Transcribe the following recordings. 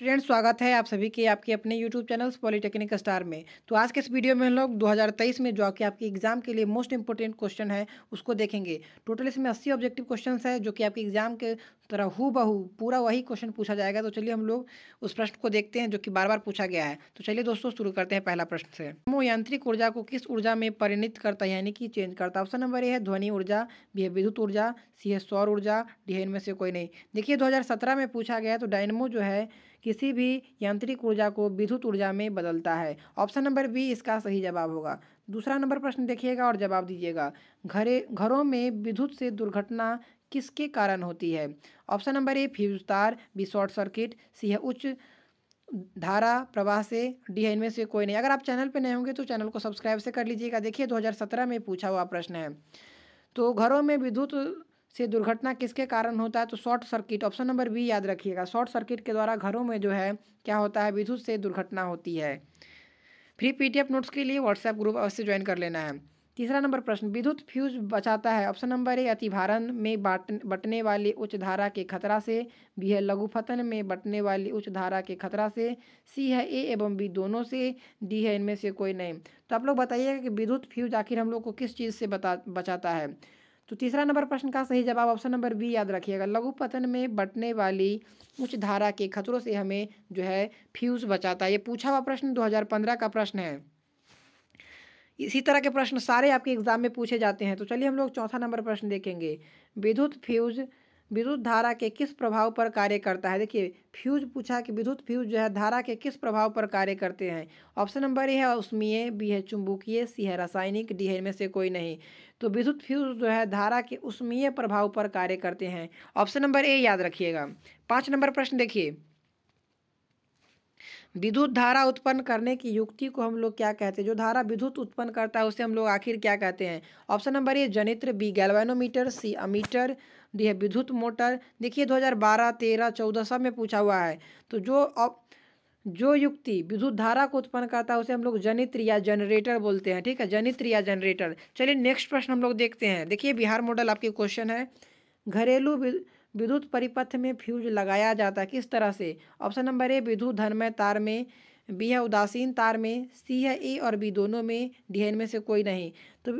student स्वागत है आप सभी के आपके अपने यूट्यूब चैनल पॉलिटेक्निक स्टार में तो आज के इस वीडियो में हम लोग 2023 में जो कि आपके एग्जाम के लिए मोस्ट इंपॉर्टेंट क्वेश्चन है उसको देखेंगे टोटल इसमें 80 ऑब्जेक्टिव क्वेश्चन है जो कि आपके एग्जाम के तरह हु बहू पूरा वही क्वेश्चन पूछा जाएगा तो चलिए हम लोग उस प्रश्न को देखते हैं जो कि बार बार पूछा गया है तो चलिए दोस्तों शुरू करते हैं पहला प्रश्न से मोयांत्रिक ऊर्जा को किस ऊर्जा में परिणित करता है यानी कि चेंज करता ऑप्शन नंबर ए है ध्वनि ऊर्जा बी है विद्युत ऊर्जा सी है सौर ऊर्जा डी है इनमें से कोई नहीं देखिए दो में पूछा गया तो डायनमो जो है किसी भी यांत्रिक ऊर्जा को विद्युत ऊर्जा में बदलता है ऑप्शन नंबर बी इसका सही जवाब होगा दूसरा नंबर प्रश्न देखिएगा और जवाब दीजिएगा घरे घरों में विद्युत से दुर्घटना किसके कारण होती है ऑप्शन नंबर ए फ्यूज तार बी शॉर्ट सर्किट सी है उच्च धारा प्रवाह से डी है इनमें से कोई नहीं अगर आप चैनल पर नए होंगे तो चैनल को सब्सक्राइब से कर लीजिएगा देखिए 2017 में पूछा हुआ प्रश्न है तो घरों में विद्युत से दुर्घटना किसके कारण होता है तो short circuit option number B याद रखिएगा शॉर्ट सर्किट के द्वारा घरों में जो है क्या होता है विद्युत से दुर्घटना होती है फ्री एफ नोट्स के लिए व्हाट्सएप ग्रुप अवश्य ज्वाइन कर लेना है तीसरा नंबर प्रश्न विद्युत फ्यूज बचाता है ऑप्शन नंबर ए अतिभारण में बाट बटने वाली उच्च धारा के खतरा से बी है लघुफतन में बटने वाली उच्च धारा के खतरा से सी है ए एवं बी दोनों से डी है इनमें से कोई नहीं तो आप लोग बताइएगा कि विद्युत फ्यूज आखिर हम लोग को किस चीज़ से बता बचाता है तो तीसरा नंबर प्रश्न का सही जवाब ऑप्शन नंबर बी याद रखिएगा लघु पतन में बटने वाली उच्च धारा के खतरों से हमें जो है फ्यूज बचाता है ये पूछा हुआ प्रश्न 2015 का प्रश्न है इसी तरह के प्रश्न सारे आपके एग्जाम में पूछे जाते हैं तो चलिए हम लोग चौथा नंबर प्रश्न देखेंगे विद्युत फ्यूज विद्युत धारा के किस प्रभाव पर कार्य करता है देखिए फ्यूज पूछा कि विद्युत फ्यूज जो है धारा के किस प्रभाव पर कार्य करते हैं ऑप्शन नंबर ए है उष्मीय बी है चुंबकीय सी है रासायनिक डी है इनमें से कोई नहीं तो विद्युत फ्यूज जो है धारा के उष्मीय प्रभाव पर कार्य करते हैं ऑप्शन नंबर ए याद रखिएगा पाँच नंबर प्रश्न देखिए विद्युत धारा उत्पन्न करने की युक्ति को हम लोग क्या कहते हैं जो धारा विद्युत उत्पन्न करता है उसे हम लोग आखिर क्या कहते हैं ऑप्शन नंबर ए जनित्र B galvanometer C ammeter D है विद्युत मोटर देखिए 2012, 13, 14 सब में पूछा हुआ है तो जो जो युक्ति विद्युत धारा को उत्पन्न करता है उसे हम लोग जनित्र या जनरेटर बोलते हैं ठीक है जनित्र या जनरेटर चलिए नेक्स्ट प्रश्न हम लोग देखते हैं देखिए बिहार मॉडल आपके क्वेश्चन है घरेलू विद्युत परिपथ में फ्यूज लगाया जाता है किस तरह से ऑप्शन नंबर ए विद्युत धर्मय तार में बी है उदासीन तार में सी है ए और बी दोनों में डी में से कोई नहीं तो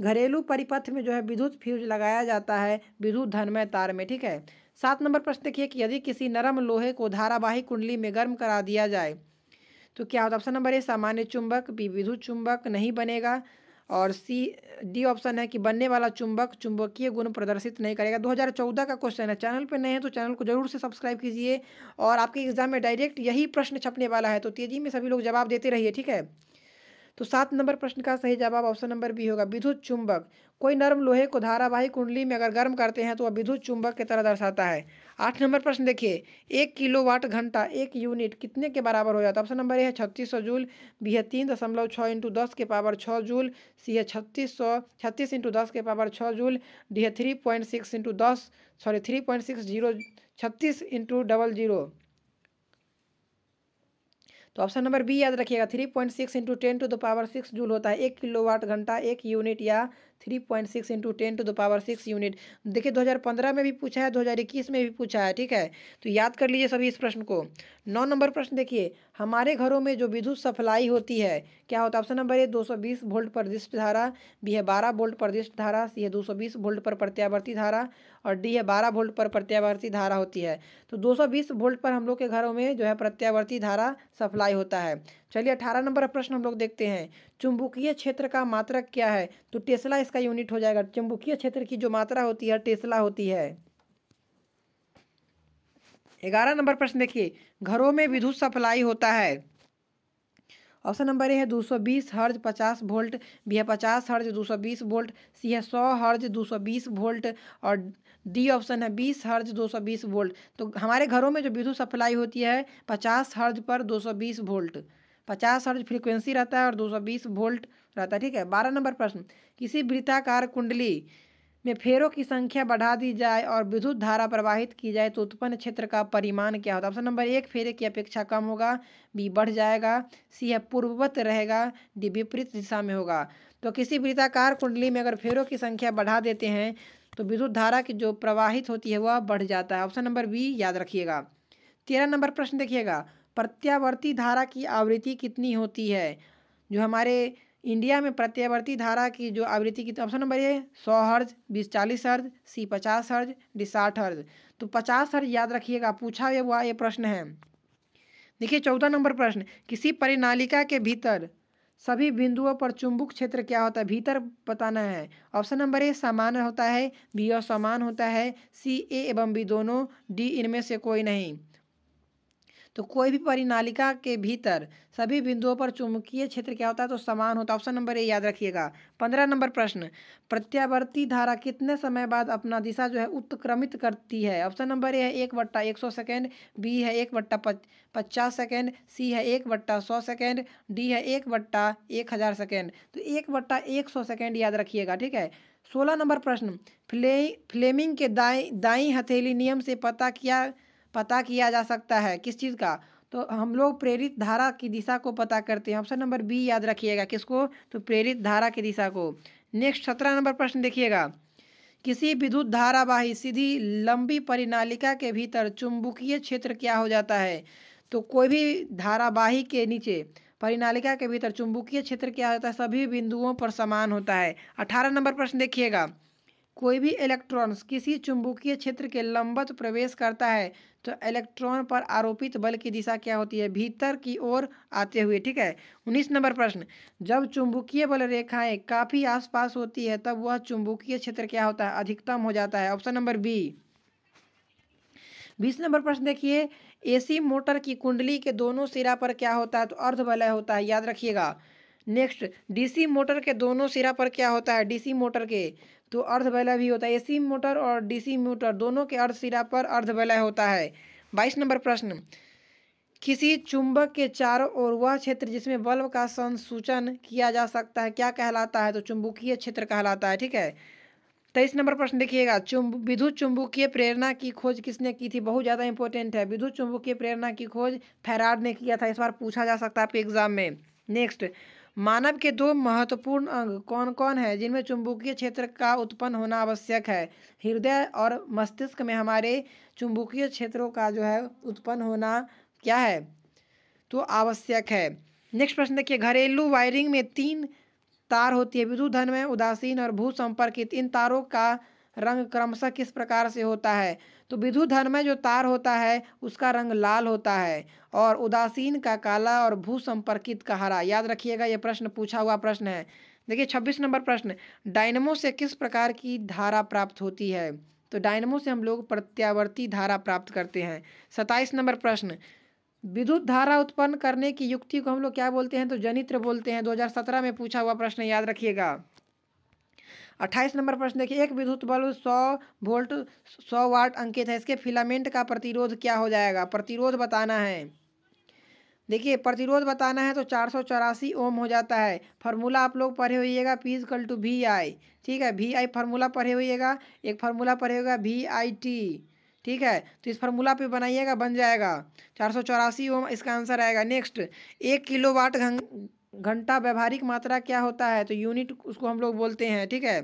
घरेलू परिपथ में जो है विद्युत फ्यूज लगाया जाता है विद्युत धनमय तार में ठीक है सात नंबर प्रश्न देखिए कि यदि किसी नरम लोहे को धारावाहिक कुंडली में गर्म करा दिया जाए तो क्या होता ऑप्शन नंबर ए सामान्य चुंबक बी विद्युत चुंबक नहीं बनेगा और सी डी ऑप्शन है कि बनने वाला चुंबक चुंबकीय गुण प्रदर्शित नहीं करेगा 2014 का क्वेश्चन है चैनल पे नए हैं तो चैनल को जरूर से सब्सक्राइब कीजिए और आपके एग्जाम में डायरेक्ट यही प्रश्न छपने वाला है तो तेज़ी में सभी लोग जवाब देते रहिए ठीक है तो सात नंबर प्रश्न का सही जवाब ऑप्शन नंबर बी होगा विद्युत चुंबक कोई नर्म लोहे को धारावाही कुंडली में अगर गर्म करते हैं तो वह विद्युत चुंबक की तरह दर्शाता है आठ नंबर प्रश्न देखिए एक किलो वाट घंटा एक यूनिट कितने के बराबर हो जाता है ऑप्शन नंबर ए है छत्तीस सौ जूल बी है तीन दशमलव छः इंटू दस के पावर छः जूल सी है छत्तीस सौ छत्तीस इंटू दस के पावर छः जूल डी है थ्री पॉइंट सिक्स इंटू दस sorry three point six zero छत्तीस इंटू डबल जीरो तो ऑप्शन नंबर बी याद रखिएगा three point six into ten to the power six joule होता है एक किलोवाट घंटा एक यूनिट या three point six into ten to the power six unit देखिए दो हज़ार पंद्रह में भी पूछा है दो हज़ार इक्कीस में भी पूछा है ठीक है तो याद कर लीजिए सभी इस प्रश्न को नौ नंबर प्रश्न देखिए हमारे घरों में जो विद्युत सप्लाई होती है क्या होता है ऑप्शन नंबर ए दो सौ बीस वोल्ट पर दिष्ट धारा बी है बारह वोल्ट पर दिष्ट धारा सी है दो सौ बीस वोल्ट पर प्रत्यावर्ती धारा और डी है बारह वोल्ट पर प्रत्यावर्ती धारा होती है तो दो सौ बीस वोल्ट पर हम लोग के घरों में जो है प्रत्यावर्ती धारा सप्लाई होता है चलिए अठारह नंबर प्रश्न हम लोग देखते हैं चुंबकीय क्षेत्र का मात्रक क्या है तो टेस्ला इसका यूनिट हो जाएगा चुंबकीय क्षेत्र की जो मात्रा होती है टेस्ला होती है ग्यारह नंबर प्रश्न देखिए घरों में विद्युत सप्लाई होता है ऑप्शन नंबर ए है 220 हर्ज 50 वोल्ट बी है 50 हर्ज 220 वोल्ट सी है 100 हर्ज 220 वोल्ट और डी ऑप्शन है 20 हर्ज 220 वोल्ट तो हमारे घरों में जो विद्युत सप्लाई होती है 50 हर्ज पर 220 वोल्ट पचास हर्ज फ्रीक्वेंसी रहता है और दो सौ बीस वोल्ट रहता है ठीक है बारह नंबर प्रश्न किसी वृत्ताकार कुंडली में फेरों की संख्या बढ़ा दी जाए और विद्युत धारा प्रवाहित की जाए तो उत्पन्न क्षेत्र का परिमाण क्या होता है ऑप्शन नंबर एक फेरे की अपेक्षा कम होगा बी बढ़ जाएगा सी है पूर्ववत रहेगा डी विपरीत दिशा में होगा तो किसी वृत्ताकार कुंडली में अगर फेरों की संख्या बढ़ा देते हैं तो विद्युत धारा की जो प्रवाहित होती है वह बढ़ जाता है ऑप्शन नंबर बी याद रखिएगा तेरह नंबर प्रश्न देखिएगा प्रत्यावर्ती धारा की आवृत्ति कितनी होती है जो हमारे इंडिया में प्रत्यावर्ती धारा की जो आवृत्ति की तो ऑप्शन नंबर ये सौ हर्ज बीस चालीस हर्ज सी पचास हर्ज डी साठ हर्ज तो पचास हर्ज याद रखिएगा पूछा हुआ ये प्रश्न है देखिए चौथा नंबर प्रश्न किसी परिनालिका के भीतर सभी बिंदुओं पर चुंबक क्षेत्र क्या होता है भीतर बताना है ऑप्शन नंबर ए समान होता है बी असमान होता है सी ए एवं बी दोनों डी इनमें से कोई नहीं तो कोई भी परिनालिका के भीतर सभी बिंदुओं पर चुंबकीय क्षेत्र क्या होता है तो समान होता है ऑप्शन नंबर ए याद रखिएगा पंद्रह नंबर प्रश्न प्रत्यावर्ती धारा कितने समय बाद अपना दिशा जो है उत्क्रमित करती है ऑप्शन नंबर ए है एक बट्टा एक सौ सेकेंड बी है एक बट्टा पचास सेकेंड सी है एक बट्टा सौ सेकेंड डी है एक बट्टा एक हज़ार सेकेंड तो एक बट्टा एक सौ सेकेंड याद रखिएगा ठीक है सोलह नंबर प्रश्न फ्ले फ्लेमिंग के दाई दाई हथेली नियम से पता किया पता किया जा सकता है किस चीज़ का तो हम लोग प्रेरित धारा की दिशा को पता करते हैं ऑप्शन नंबर बी याद रखिएगा किसको तो प्रेरित धारा की दिशा को नेक्स्ट सत्रह नंबर प्रश्न देखिएगा किसी विद्युत धारावाही सीधी लंबी परिनालिका के भीतर चुंबकीय क्षेत्र क्या हो जाता है तो कोई भी धारावाही के नीचे परिनालिका के भीतर चुंबकीय क्षेत्र क्या होता है सभी बिंदुओं पर समान होता है अठारह नंबर प्रश्न देखिएगा कोई भी इलेक्ट्रॉन किसी चुंबकीय क्षेत्र के लंबवत प्रवेश करता है तो इलेक्ट्रॉन पर आरोपित बल की दिशा क्या होती है भीतर की ओर आते हुए ठीक है उन्नीस नंबर प्रश्न जब चुंबकीय बल रेखाएं काफ़ी आसपास होती है तब वह चुंबकीय क्षेत्र क्या होता है अधिकतम हो जाता है ऑप्शन नंबर बी बीस नंबर प्रश्न देखिए एसी मोटर की कुंडली के दोनों सिरा पर क्या होता है तो अर्ध वलय होता है याद रखिएगा नेक्स्ट डीसी मोटर के दोनों सिरा पर क्या होता है डीसी मोटर के तो अर्धवलय भी होता है एसी मोटर और डीसी मोटर दोनों के अर्ध सिरा पर अर्धवलय होता है बाईस नंबर प्रश्न किसी चुंबक के चारों ओर वह क्षेत्र जिसमें बल्ब का संसूचन किया जा सकता है क्या कहलाता है तो चुंबकीय क्षेत्र कहलाता है ठीक है तेईस नंबर प्रश्न देखिएगा चुंब विद्युत चुंबकीय प्रेरणा की खोज किसने की थी बहुत ज़्यादा इंपॉर्टेंट है विद्युत चुंबकीय प्रेरणा की खोज फैराड ने किया था इस बार पूछा जा सकता है आपके एग्जाम में नेक्स्ट मानव के दो महत्वपूर्ण अंग कौन कौन है जिनमें चुंबकीय क्षेत्र का उत्पन्न होना आवश्यक है हृदय और मस्तिष्क में हमारे चुंबकीय क्षेत्रों का जो है उत्पन्न होना क्या है तो आवश्यक है नेक्स्ट प्रश्न देखिए घरेलू वायरिंग में तीन तार होती है विद्युत धन में उदासीन और भू संपर्कित इन तारों का रंग क्रमशः किस प्रकार से होता है तो विधु धन में जो तार होता है उसका रंग लाल होता है और उदासीन का काला और भू संपर्कित का हरा याद रखिएगा यह प्रश्न पूछा हुआ प्रश्न है देखिए छब्बीस नंबर प्रश्न डायनमो से किस प्रकार की धारा प्राप्त होती है तो डायनमो से हम लोग प्रत्यावर्ती धारा प्राप्त करते हैं सताइस नंबर प्रश्न विद्युत धारा उत्पन्न करने की युक्ति को हम लोग क्या बोलते हैं तो जनित्र बोलते हैं 2017 में पूछा हुआ प्रश्न याद रखिएगा अट्ठाईस नंबर प्रश्न देखिए एक विद्युत बल्ब सौ वोल्ट सौ वाट अंकित है इसके फिलामेंट का प्रतिरोध क्या हो जाएगा प्रतिरोध बताना है देखिए प्रतिरोध बताना है तो चार सौ चौरासी ओम हो जाता है फार्मूला आप लोग पढ़े होइएगा P equal to V I ठीक है वी आई फार्मूला पढ़े होइएगा एक फार्मूला पढ़े होगा वी आई टी ठीक है तो इस फार्मूला पे बनाइएगा बन जाएगा चार सौ चौरासी ओम इसका आंसर आएगा नेक्स्ट एक किलो वाट घंटा व्यवहारिक मात्रा क्या होता है तो यूनिट उसको हम लोग बोलते हैं ठीक है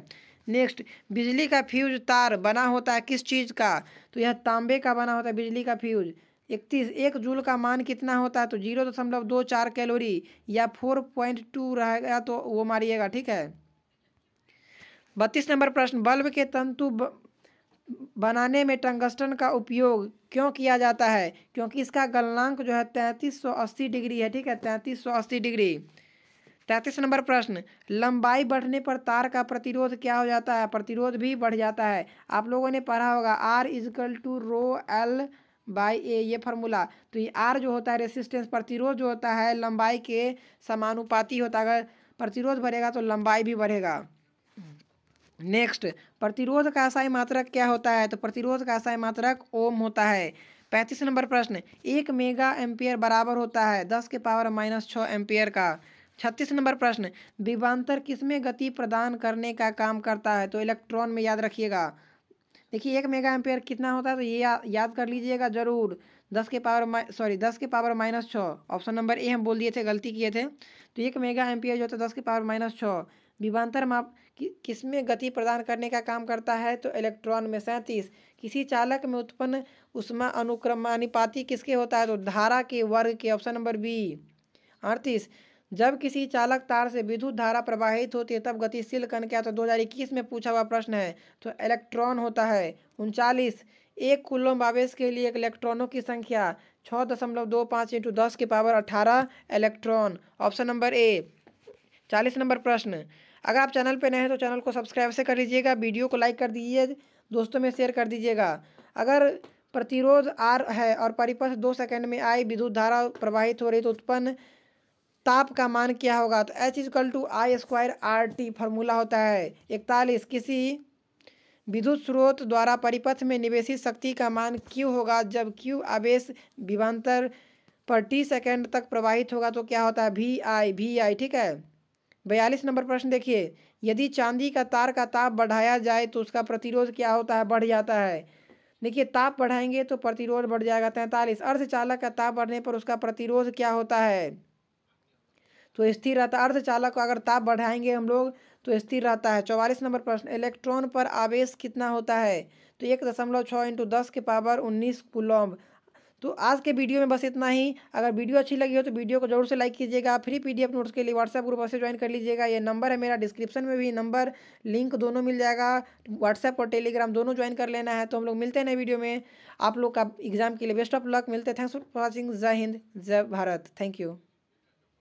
नेक्स्ट बिजली का फ्यूज तार बना होता है किस चीज़ का तो यह तांबे का बना होता है बिजली का फ्यूज इकतीस एक जूल का मान कितना होता है तो जीरो दशमलव दो चार कैलोरी या फोर पॉइंट टू रहेगा तो वो मारिएगा ठीक है बत्तीस नंबर प्रश्न बल्ब के तंतु बनाने में टंगस्टन का उपयोग क्यों किया जाता है क्योंकि इसका गलनांक जो है तैंतीस सौ अस्सी डिग्री है ठीक है तैंतीस सौ अस्सी डिग्री तैंतीस नंबर प्रश्न लंबाई बढ़ने पर तार का प्रतिरोध क्या हो जाता है प्रतिरोध भी बढ़ जाता है आप लोगों ने पढ़ा होगा R is equal to rho L by A ये फार्मूला तो ये आर जो होता है रेसिस्टेंस प्रतिरोध जो होता है लंबाई के समानुपाती होता है अगर प्रतिरोध बढ़ेगा तो लंबाई भी बढ़ेगा नेक्स्ट प्रतिरोध का आशाई मात्रक क्या होता है तो प्रतिरोध का आशाई मात्रक ओम होता है पैंतीस नंबर प्रश्न एक मेगा एम्पियर बराबर होता है दस के पावर माइनस छः एम्पियर का छत्तीस नंबर प्रश्न विभांतर किसमें गति प्रदान करने का काम करता है तो इलेक्ट्रॉन में याद रखिएगा देखिए एक मेगा एम्पियर कितना होता है तो ये या, याद कर लीजिएगा ज़रूर दस के पावर सॉरी दस के पावर माइनस छः ऑप्शन नंबर ए हम बोल दिए थे गलती किए थे तो एक मेगा एम्पियर जो होता है दस के पावर माइनस छः विभांतर माप कि, किस में गति प्रदान करने का काम करता है तो इलेक्ट्रॉन में सैंतीस किसी चालक में उत्पन्न उष्मा अनुक्रमानुपाती किसके होता है तो धारा के वर्ग के ऑप्शन नंबर बी अड़तीस जब किसी चालक तार से विद्युत धारा प्रवाहित होती है तब गतिशील कण क्या तो इक्कीस में पूछा हुआ प्रश्न है तो इलेक्ट्रॉन होता है उनचालीस एक कुलोम आवेश के लिए एक इलेक्ट्रॉनों की संख्या छः दशमलव दो पाँच इंटू दस के पावर अठारह इलेक्ट्रॉन ऑप्शन नंबर ए चालीस नंबर प्रश्न अगर आप चैनल पर नए हैं तो चैनल को सब्सक्राइब से कर लीजिएगा वीडियो को लाइक कर दीजिए दोस्तों में शेयर कर दीजिएगा अगर प्रतिरोध आर है और परिपथ दो सेकंड में आई विद्युत धारा प्रवाहित हो रही तो उत्पन्न ताप का मान क्या होगा तो H is equal to I square R T formula होता है इकतालीस किसी विद्युत स्रोत द्वारा परिपथ में निवेशित शक्ति का मान क्यू होगा जब क्यू आवेश विभांतर पर टी सेकेंड तक प्रवाहित होगा तो क्या होता है वी आई वी आई ठीक है बयालीस नंबर प्रश्न देखिए यदि चांदी का तार का ताप बढ़ाया जाए तो उसका प्रतिरोध क्या होता है बढ़ जाता है देखिए ताप बढ़ाएंगे तो प्रतिरोध बढ़ जाएगा तैंतालीस अर्धचालक का ताप बढ़ने पर उसका प्रतिरोध क्या होता है तो स्थिर रहता है अर्धचालक को अगर ताप बढ़ाएंगे हम लोग तो स्थिर रहता है चौवालीस नंबर प्रश्न इलेक्ट्रॉन पर आवेश कितना होता है तो एक दशमलव छः इंटू दस के पावर उन्नीस कुलम्ब तो आज के वीडियो में बस इतना ही अगर वीडियो अच्छी लगी हो तो वीडियो को जरूर से लाइक कीजिएगा फ्री पीडीएफ नोट्स के लिए व्हाट्सएप ग्रुप से ज्वाइन कर लीजिएगा ये नंबर है मेरा डिस्क्रिप्शन में भी नंबर लिंक दोनों मिल जाएगा व्हाट्सएप और टेलीग्राम दोनों ज्वाइन कर लेना है तो हम लोग मिलते हैं नए वीडियो में आप लोग का एग्जाम के लिए बेस्ट ऑफ लक मिलते हैं थैंक्स फॉर वॉचिंग जय हिंद जय भारत थैंक यू